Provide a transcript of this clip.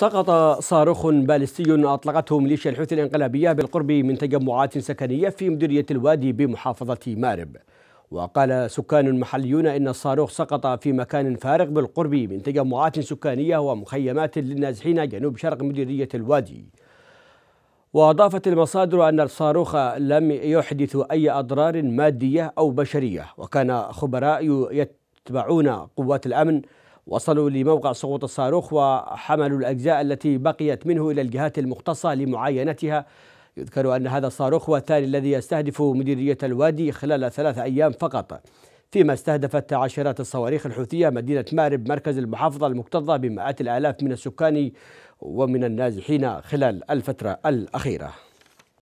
سقط صاروخ بالستي أطلقته ميليشيا الحوثي الانقلابية بالقرب من تجمعات سكنية في مديرية الوادي بمحافظة مارب وقال سكان محليون إن الصاروخ سقط في مكان فارغ بالقرب من تجمعات سكانية ومخيمات للنازحين جنوب شرق مديرية الوادي وأضافت المصادر أن الصاروخ لم يحدث أي أضرار مادية أو بشرية وكان خبراء يتبعون قوات الأمن وصلوا لموقع سقوط الصاروخ وحملوا الأجزاء التي بقيت منه إلى الجهات المختصة لمعاينتها يذكر أن هذا الصاروخ هو الثاني الذي يستهدف مديرية الوادي خلال ثلاثة أيام فقط فيما استهدفت عشرات الصواريخ الحوثية مدينة مارب مركز المحافظة المكتظة بمئات الآلاف من السكان ومن النازحين خلال الفترة الأخيرة